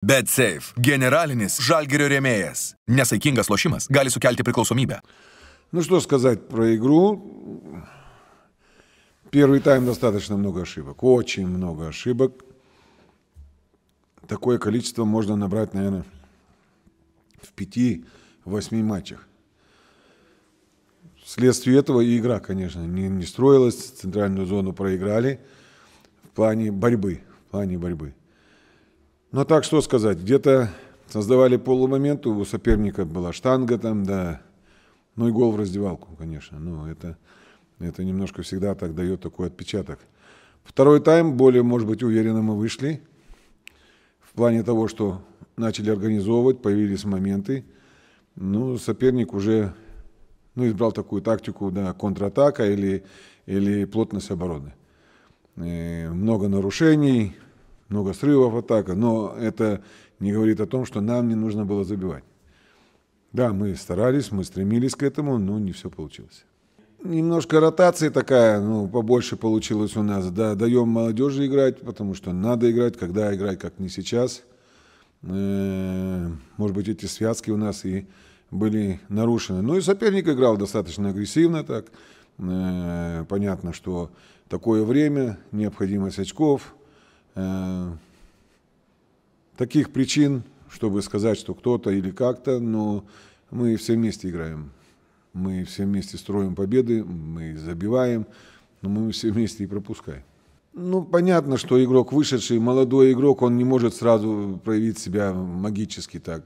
Bet Safe generalinis žalgerio rėmėjas. Nesaikingas lošimas gali sukelti priklausomybę. Ну что сказать про игру? Первый тайм достаточно много ошибок, очень много ошибок. Такое количество можно набрать, наверное, в пяти-восьми матчах. Вследствие этого и игра, конечно, не, не строилась, центральную зону проиграли в плане борьбы, в плане борьбы. Но ну, а так что сказать, где-то создавали полумомент, у соперника была штанга там, да. Ну и гол в раздевалку, конечно. Но ну, это, это немножко всегда так дает такой отпечаток. Второй тайм более, может быть, уверенно мы вышли. В плане того, что начали организовывать, появились моменты. Ну, соперник уже ну, избрал такую тактику, да, контратака или, или плотность обороны. И э, много нарушений, много срывов атака, но это не говорит о том, что нам не нужно было забивать. Да, мы старались, мы стремились к этому, но не все получилось. Немножко ротации такая, ну, побольше получилось у нас. Да, даем молодежи играть, потому что надо играть, когда играть, как не сейчас. Э, может быть, эти связки у нас и были нарушены. Ну и соперник играл достаточно агрессивно так. Э, понятно, что такое время, необходимость очков – Э, таких причин, чтобы сказать, что кто-то или как-то, но мы все вместе играем. Мы все вместе строим победы, мы забиваем, но мы все вместе и пропускаем. Ну, понятно, что игрок вышедший, молодой игрок, он не может сразу проявить себя магически так.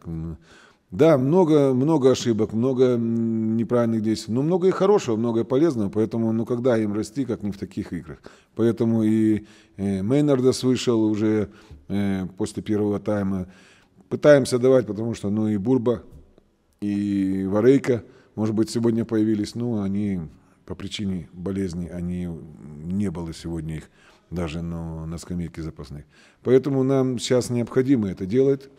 Да, много, много ошибок, много неправильных действий, но много и хорошего, много и полезного, поэтому, ну когда им расти, как не в таких играх. Поэтому и э, Мейнардес вышел уже э, после первого тайма. Пытаемся давать, потому что, ну и Бурба, и Варейка, может быть, сегодня появились, но ну, они по причине болезни, они не было сегодня их даже ну, на скамейке запасных. Поэтому нам сейчас необходимо это делать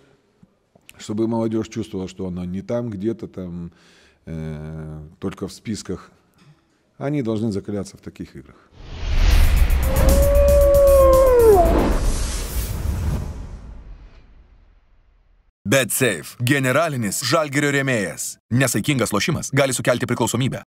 чтобы молодежь чувствовала, что она не там, где-то там, э, только в списках. Они должны закаляться в таких играх. BetSafe. Generalinis Žalgirio rėmėjas. Nesaikingas lošimas gali sukelti priklausomybę.